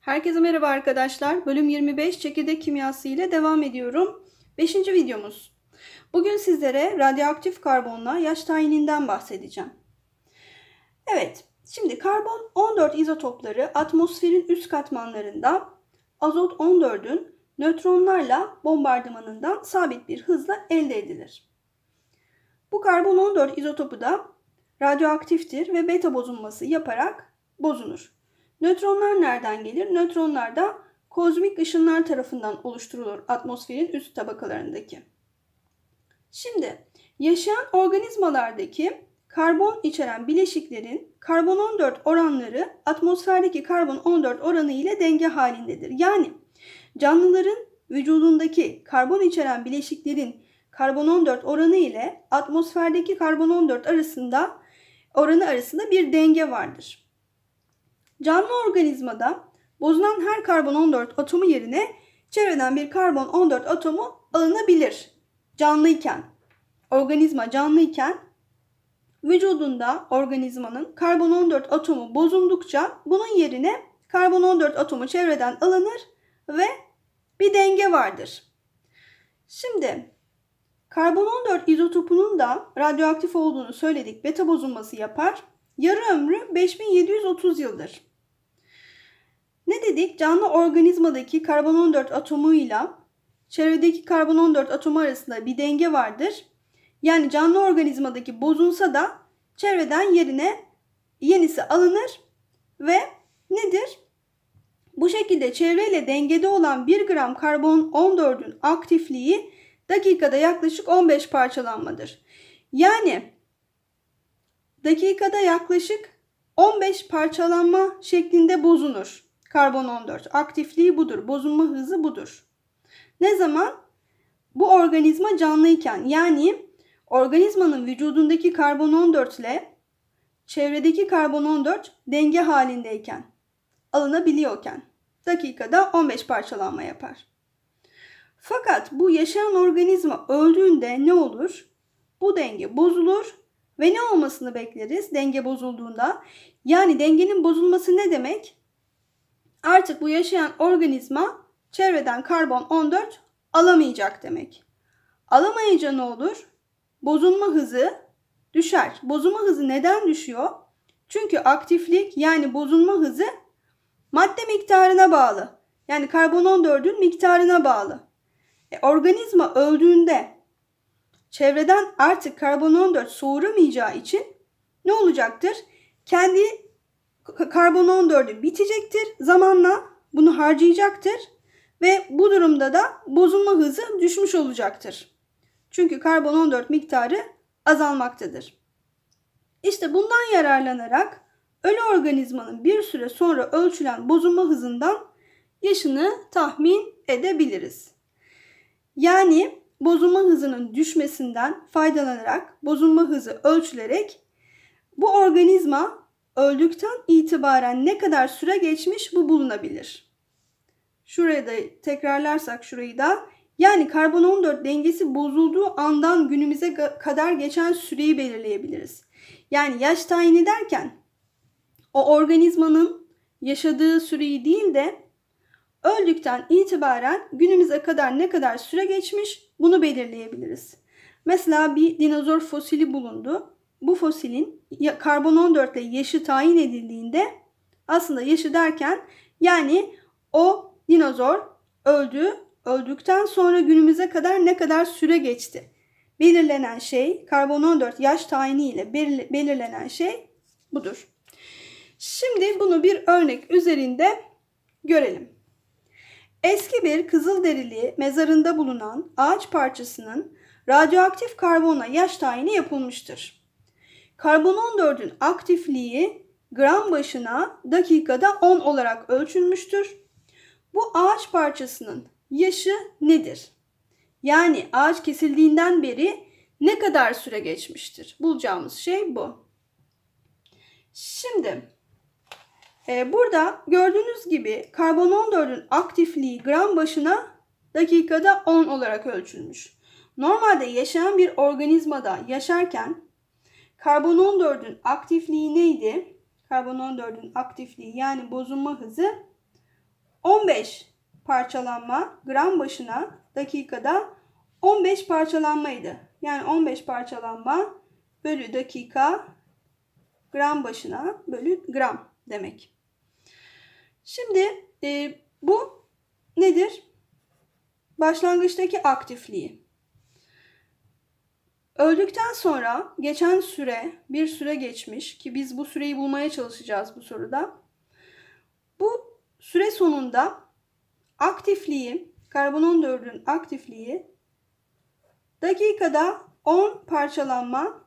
Herkese merhaba arkadaşlar. Bölüm 25 çekirdek kimyası ile devam ediyorum. 5. videomuz. Bugün sizlere radyoaktif karbonla yaş tayininden bahsedeceğim. Evet, şimdi karbon 14 izotopları atmosferin üst katmanlarında, azot 14'ün nötronlarla bombardımanından sabit bir hızla elde edilir. Bu karbon 14 izotopu da radyoaktiftir ve beta bozulması yaparak bozunur. Nötronlar nereden gelir? Nötronlar da kozmik ışınlar tarafından oluşturulur atmosferin üst tabakalarındaki. Şimdi yaşayan organizmalardaki karbon içeren bileşiklerin karbon 14 oranları atmosferdeki karbon 14 oranı ile denge halindedir. Yani canlıların vücudundaki karbon içeren bileşiklerin karbon 14 oranı ile atmosferdeki karbon 14 arasında oranı arasında bir denge vardır. Canlı organizmada bozulan her karbon 14 atomu yerine çevreden bir karbon 14 atomu alınabilir. Canlıyken, organizma canlıyken vücudunda organizmanın karbon 14 atomu bozundukça bunun yerine karbon 14 atomu çevreden alınır ve bir denge vardır. Şimdi karbon 14 izotopunun da radyoaktif olduğunu söyledik. Beta bozulması yapar. Yarı ömrü 5730 yıldır. Ne dedik? Canlı organizmadaki karbon 14 atomuyla çevredeki karbon 14 atomu arasında bir denge vardır. Yani canlı organizmadaki bozulsa da çevreden yerine yenisi alınır ve nedir? Bu şekilde çevreyle dengede olan 1 gram karbon 14'ün aktifliği dakikada yaklaşık 15 parçalanmadır. Yani dakikada yaklaşık 15 parçalanma şeklinde bozunur. Karbon 14. Aktifliği budur. bozunma hızı budur. Ne zaman? Bu organizma canlıyken yani organizmanın vücudundaki karbon 14 ile çevredeki karbon 14 denge halindeyken alınabiliyorken dakikada 15 parçalanma yapar. Fakat bu yaşayan organizma öldüğünde ne olur? Bu denge bozulur ve ne olmasını bekleriz denge bozulduğunda? Yani dengenin bozulması ne demek? artık bu yaşayan organizma çevreden karbon 14 alamayacak demek. Alamayınca ne olur? Bozulma hızı düşer. Bozulma hızı neden düşüyor? Çünkü aktiflik yani bozulma hızı madde miktarına bağlı. Yani karbon 14'ün miktarına bağlı. E, organizma öldüğünde çevreden artık karbon 14 soğuramayacağı için ne olacaktır? Kendi karbon 14'ü bitecektir. Zamanla bunu harcayacaktır ve bu durumda da bozulma hızı düşmüş olacaktır. Çünkü karbon 14 miktarı azalmaktadır. İşte bundan yararlanarak ölü organizmanın bir süre sonra ölçülen bozulma hızından yaşını tahmin edebiliriz. Yani bozulma hızının düşmesinden faydalanarak bozulma hızı ölçülerek bu organizma öldükten itibaren ne kadar süre geçmiş bu bulunabilir. Şuraya da tekrarlarsak şurayı da yani karbon 14 dengesi bozulduğu andan günümüze kadar geçen süreyi belirleyebiliriz. Yani yaş tayin ederken o organizmanın yaşadığı süreyi değil de öldükten itibaren günümüze kadar ne kadar süre geçmiş bunu belirleyebiliriz. Mesela bir dinozor fosili bulundu bu fosilin karbon 14 ile yaşı tayin edildiğinde aslında yaşı derken yani o dinozor öldü, öldükten sonra günümüze kadar ne kadar süre geçti? Belirlenen şey karbon 14 yaş tayini ile belirlenen şey budur. Şimdi bunu bir örnek üzerinde görelim. Eski bir kızılderili mezarında bulunan ağaç parçasının radyoaktif karbona yaş tayini yapılmıştır. Karbon 14'ün aktifliği gram başına dakikada 10 olarak ölçülmüştür. Bu ağaç parçasının yaşı nedir? Yani ağaç kesildiğinden beri ne kadar süre geçmiştir? Bulacağımız şey bu. Şimdi e, burada gördüğünüz gibi karbon 14'ün aktifliği gram başına dakikada 10 olarak ölçülmüş. Normalde yaşayan bir organizmada yaşarken Karbon 14'ün aktifliği neydi? Karbon 14'ün aktifliği yani bozunma hızı 15 parçalanma gram başına dakikada 15 parçalanmaydı. Yani 15 parçalanma bölü dakika gram başına bölü gram demek. Şimdi e, bu nedir? Başlangıçtaki aktifliği. Öldükten sonra geçen süre, bir süre geçmiş ki biz bu süreyi bulmaya çalışacağız bu soruda. Bu süre sonunda aktifliği, karbon 14'ün aktifliği dakikada 10 parçalanma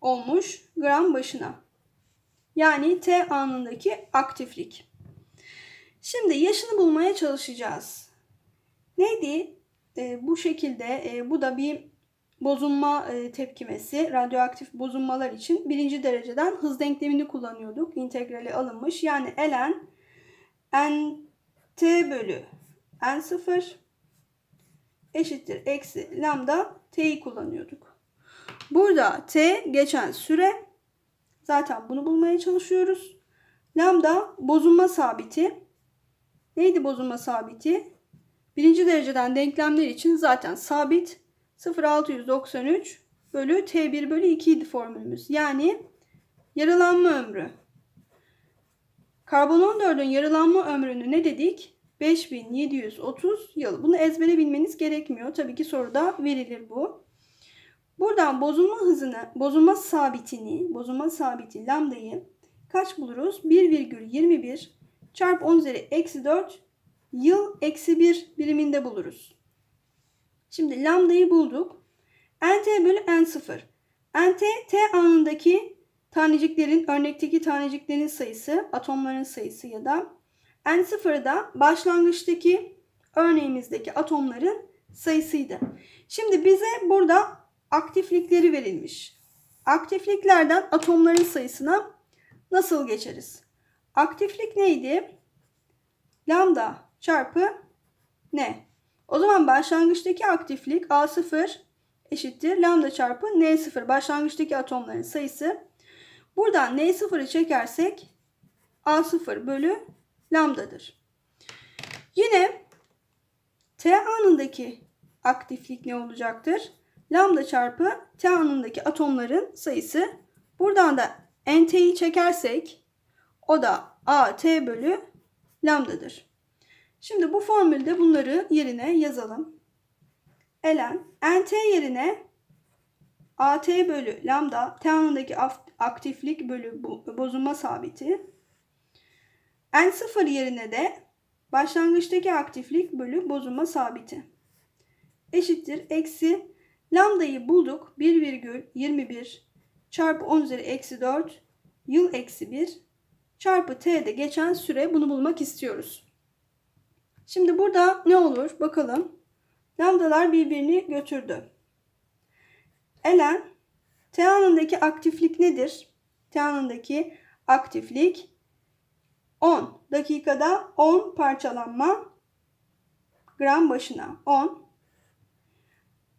olmuş gram başına. Yani T anındaki aktiflik. Şimdi yaşını bulmaya çalışacağız. Neydi? E, bu şekilde e, bu da bir bozunma e, tepkimesi, radyoaktif bozunmalar için birinci dereceden hız denklemini kullanıyorduk. İntegrali alınmış. Yani ln nt bölü n0 eşittir eksi lambda t'yi kullanıyorduk. Burada t geçen süre zaten bunu bulmaya çalışıyoruz. Lambda bozunma sabiti. Neydi bozunma sabiti? Birinci dereceden denklemler için zaten sabit 0,693 bölü T1 bölü 2 idi formülümüz. Yani yarılanma ömrü. Karbon 14'ün yarılanma ömrünü ne dedik? 5730 yıl. Bunu ezbere bilmeniz gerekmiyor. Tabii ki soruda verilir bu. Buradan bozulma hızını, bozulma sabitini, bozulma sabiti lambdayı kaç buluruz? 1,21 çarp 10 üzeri eksi 4 yıl eksi 1 biriminde buluruz. Şimdi lambdayı bulduk. nt bölü n sıfır. nt t anındaki taneciklerin, örnekteki taneciklerin sayısı, atomların sayısı ya da n sıfır da başlangıçtaki örneğimizdeki atomların sayısıydı. Şimdi bize burada aktiflikleri verilmiş. Aktifliklerden atomların sayısına nasıl geçeriz? Aktiflik neydi? Lambda çarpı n. O zaman başlangıçtaki aktiflik A0 eşittir lambda çarpı N0 başlangıçtaki atomların sayısı. Buradan N0'ı çekersek A0 bölü lambdadır. Yine T anındaki aktiflik ne olacaktır? Lambda çarpı T anındaki atomların sayısı. Buradan da NT'yi çekersek o da AT bölü lambdadır. Şimdi bu formülde bunları yerine yazalım. Ln, nt yerine at bölü lambda t anındaki aktiflik bölü bozulma sabiti. n0 yerine de başlangıçtaki aktiflik bölü bozulma sabiti. Eşittir eksi lambdayı bulduk 1,21 çarpı 10 üzeri eksi 4 yıl eksi 1 çarpı t'de geçen süre bunu bulmak istiyoruz. Şimdi burada ne olur bakalım. Lambdalar birbirini götürdü. Elen T anındaki aktiflik nedir? T anındaki aktiflik 10 dakikada 10 parçalanma gram başına 10.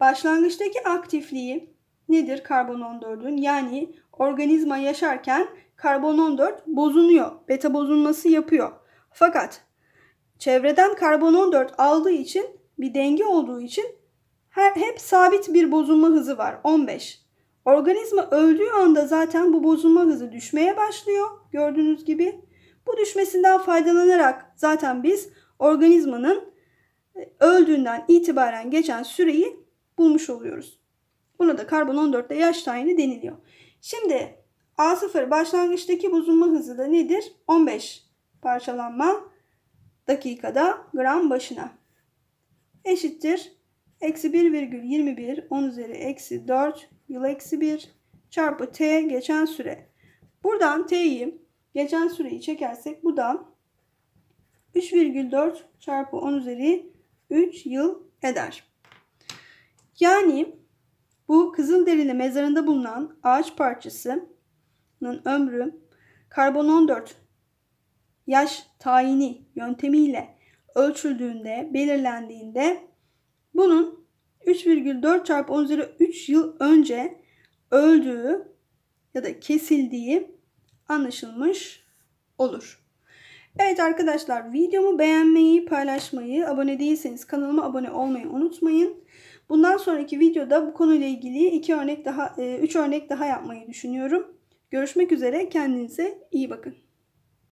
Başlangıçtaki aktifliği nedir karbon 14'ün? Yani organizma yaşarken karbon 14 bozunuyor. Beta bozulması yapıyor. Fakat çevreden karbon 14 aldığı için bir denge olduğu için her, hep sabit bir bozulma hızı var 15. Organizma öldüğü anda zaten bu bozulma hızı düşmeye başlıyor gördüğünüz gibi. Bu düşmesinden faydalanarak zaten biz organizmanın e, öldüğünden itibaren geçen süreyi bulmuş oluyoruz. Buna da karbon 14'te yaş tayini deniliyor. Şimdi A0 başlangıçtaki bozulma hızı da nedir? 15 parçalanma dakikada gram başına. Eşittir. Eksi 1,21 10 üzeri eksi 4 yıl eksi 1 çarpı t geçen süre. Buradan t'yi geçen süreyi çekersek bu da 3,4 çarpı 10 üzeri 3 yıl eder. Yani bu Kızılderili mezarında bulunan ağaç parçasının ömrü karbon 14 yaş tayini yöntemiyle ölçüldüğünde, belirlendiğinde bunun 3,4 çarpı 10 üzeri 3 yıl önce öldüğü ya da kesildiği anlaşılmış olur. Evet arkadaşlar videomu beğenmeyi, paylaşmayı, abone değilseniz kanalıma abone olmayı unutmayın. Bundan sonraki videoda bu konuyla ilgili iki örnek daha, e, üç örnek daha yapmayı düşünüyorum. Görüşmek üzere kendinize iyi bakın.